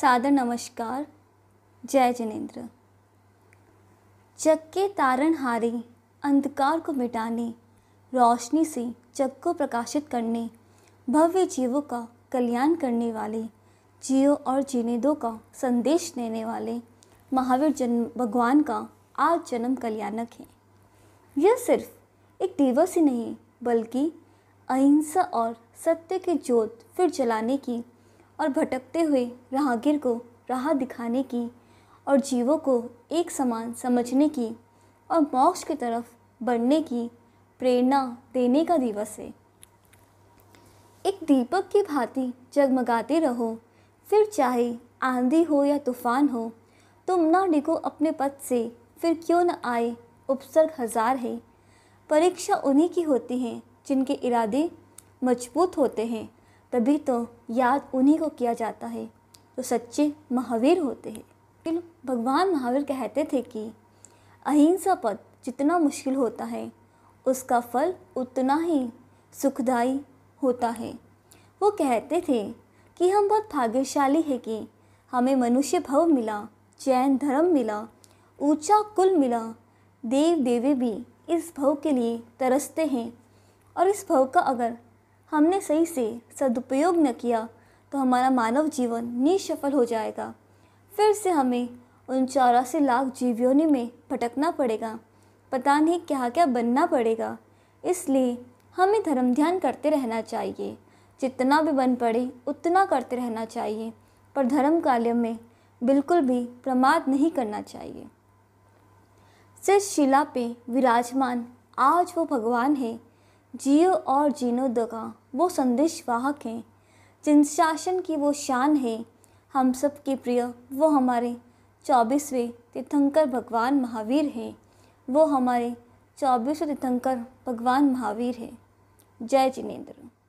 सादर नमस्कार जय जनेन्द्र जग के तारण हारे अंधकार को मिटाने रोशनी से जग को प्रकाशित करने भव्य जीवों का कल्याण करने वाले जियो और जीने दो का संदेश देने वाले महावीर जन्म भगवान का आज जन्म कल्याणक है यह सिर्फ एक दिवस ही नहीं बल्कि अहिंसा और सत्य की जोत फिर जलाने की और भटकते हुए राहगीर को राह दिखाने की और जीवों को एक समान समझने की और मोक्ष की तरफ बढ़ने की प्रेरणा देने का दिवस है एक दीपक की भांति जगमगाते रहो फिर चाहे आंधी हो या तूफान हो तुम ना डिगो अपने पद से फिर क्यों न आए उपसर्ग हजार है परीक्षा उन्हीं की होती है जिनके इरादे मजबूत होते हैं तभी तो याद उन्हीं को किया जाता है जो सच्चे महावीर होते हैं फिर भगवान महावीर कहते थे कि अहिंसा पद जितना मुश्किल होता है उसका फल उतना ही सुखदायी होता है वो कहते थे कि हम बहुत भाग्यशाली हैं कि हमें मनुष्य भव मिला जैन धर्म मिला ऊंचा कुल मिला देव देवी भी इस भव के लिए तरसते हैं और इस भव का अगर हमने सही से सदुपयोग न किया तो हमारा मानव जीवन निःसफल हो जाएगा फिर से हमें उन चौरासी लाख जीवियों में भटकना पड़ेगा पता नहीं क्या क्या बनना पड़ेगा इसलिए हमें धर्म ध्यान करते रहना चाहिए जितना भी बन पड़े उतना करते रहना चाहिए पर धर्म कार्य में बिल्कुल भी प्रमाद नहीं करना चाहिए सिर्फ शिला पे विराजमान आज वो भगवान है जियो और जीनो दगा वो संदेश वाहक हैं जिन शासन की वो शान है हम सब के प्रिय वो हमारे चौबीसवें तीर्थंकर भगवान महावीर हैं वो हमारे चौबीसवें तीर्थंकर भगवान महावीर हैं जय जिनेन्द्र